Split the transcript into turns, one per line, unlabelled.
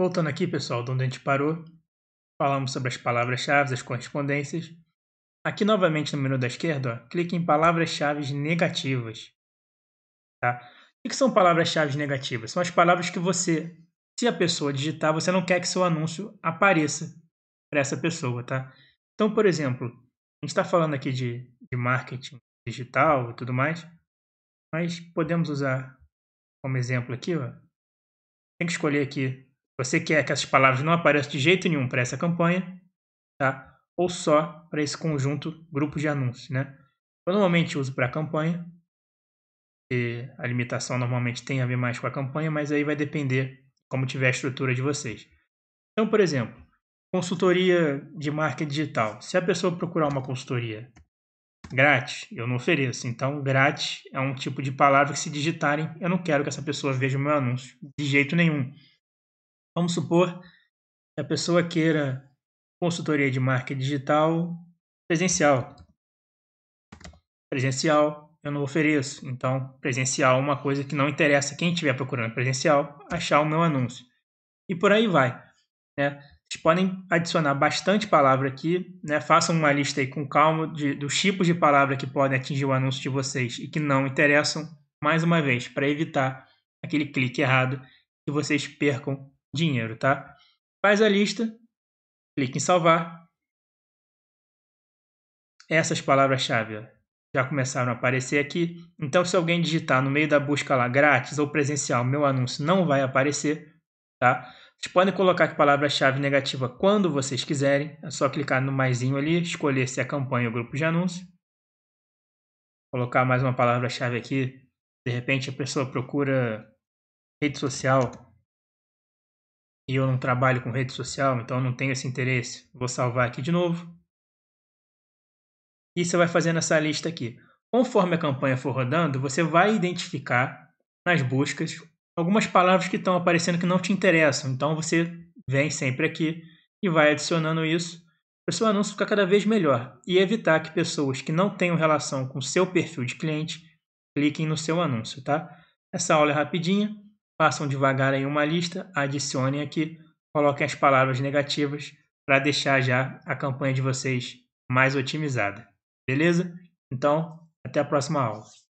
Voltando aqui, pessoal, de onde a gente parou, falamos sobre as palavras-chave, as correspondências. Aqui novamente no menu da esquerda, ó, clique em palavras-chave negativas. Tá? O que são palavras-chave negativas? São as palavras que você, se a pessoa digitar, você não quer que seu anúncio apareça para essa pessoa. Tá? Então, por exemplo, a gente está falando aqui de, de marketing digital e tudo mais, mas podemos usar como exemplo aqui, ó, tem que escolher aqui você quer que essas palavras não apareçam de jeito nenhum para essa campanha, tá? Ou só para esse conjunto grupo de anúncios, né? Eu normalmente uso para campanha. a limitação normalmente tem a ver mais com a campanha, mas aí vai depender como tiver a estrutura de vocês. Então, por exemplo, consultoria de marca digital. Se a pessoa procurar uma consultoria grátis, eu não ofereço. Então, grátis é um tipo de palavra que se digitarem, eu não quero que essa pessoa veja o meu anúncio de jeito nenhum. Vamos supor que a pessoa queira consultoria de marca digital presencial. Presencial eu não ofereço, então presencial é uma coisa que não interessa quem estiver procurando presencial achar o meu anúncio. E por aí vai. Né? Vocês podem adicionar bastante palavra aqui, né? façam uma lista aí com calma de, dos tipos de palavra que podem atingir o anúncio de vocês e que não interessam, mais uma vez, para evitar aquele clique errado que vocês percam dinheiro, tá? Faz a lista, clique em salvar. Essas palavras-chave já começaram a aparecer aqui. Então, se alguém digitar no meio da busca lá grátis ou presencial, meu anúncio não vai aparecer, tá? Vocês podem colocar aqui palavra-chave negativa quando vocês quiserem. É só clicar no maiszinho ali, escolher se é campanha ou grupo de anúncio. Colocar mais uma palavra-chave aqui. De repente a pessoa procura rede social, e eu não trabalho com rede social, então eu não tenho esse interesse. Vou salvar aqui de novo. E você vai fazendo essa lista aqui. Conforme a campanha for rodando, você vai identificar nas buscas algumas palavras que estão aparecendo que não te interessam. Então você vem sempre aqui e vai adicionando isso para o seu anúncio ficar cada vez melhor e evitar que pessoas que não tenham relação com o seu perfil de cliente cliquem no seu anúncio, tá? Essa aula é rapidinha façam devagar em uma lista, adicionem aqui, coloquem as palavras negativas para deixar já a campanha de vocês mais otimizada. Beleza? Então, até a próxima aula.